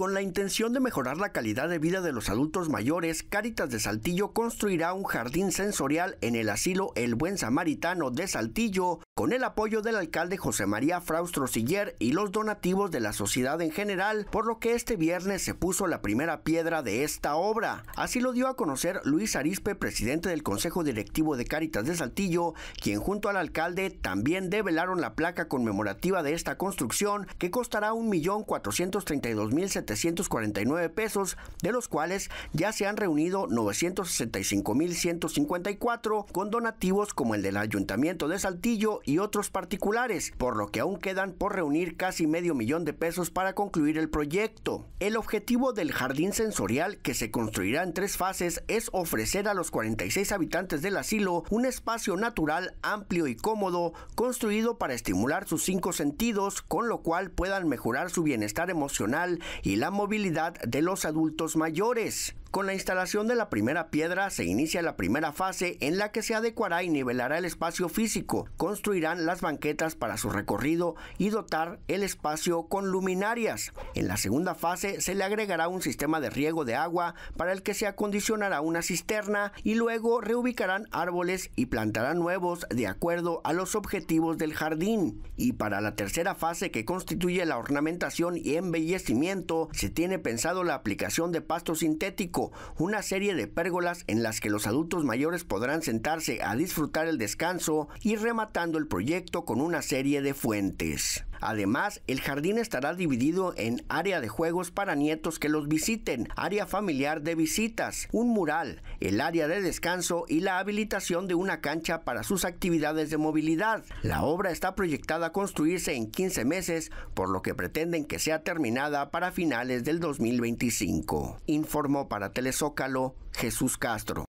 Con la intención de mejorar la calidad de vida de los adultos mayores, Cáritas de Saltillo construirá un jardín sensorial en el asilo El Buen Samaritano de Saltillo con el apoyo del alcalde José María Fraustro Siller y los donativos de la sociedad en general, por lo que este viernes se puso la primera piedra de esta obra. Así lo dio a conocer Luis Arispe, presidente del Consejo Directivo de Cáritas de Saltillo, quien junto al alcalde también develaron la placa conmemorativa de esta construcción que costará 1.432.749 pesos, de los cuales ya se han reunido 965.154 con donativos como el del Ayuntamiento de Saltillo y otros particulares, por lo que aún quedan por reunir casi medio millón de pesos para concluir el proyecto. El objetivo del jardín sensorial, que se construirá en tres fases, es ofrecer a los 46 habitantes del asilo un espacio natural amplio y cómodo, construido para estimular sus cinco sentidos, con lo cual puedan mejorar su bienestar emocional y la movilidad de los adultos mayores. Con la instalación de la primera piedra se inicia la primera fase en la que se adecuará y nivelará el espacio físico, construirán las banquetas para su recorrido y dotar el espacio con luminarias. En la segunda fase se le agregará un sistema de riego de agua para el que se acondicionará una cisterna y luego reubicarán árboles y plantarán nuevos de acuerdo a los objetivos del jardín. Y para la tercera fase que constituye la ornamentación y embellecimiento se tiene pensado la aplicación de pasto sintético una serie de pérgolas en las que los adultos mayores podrán sentarse a disfrutar el descanso y rematando el proyecto con una serie de fuentes. Además, el jardín estará dividido en área de juegos para nietos que los visiten, área familiar de visitas, un mural, el área de descanso y la habilitación de una cancha para sus actividades de movilidad. La obra está proyectada a construirse en 15 meses, por lo que pretenden que sea terminada para finales del 2025. Informó para Telezócalo Jesús Castro.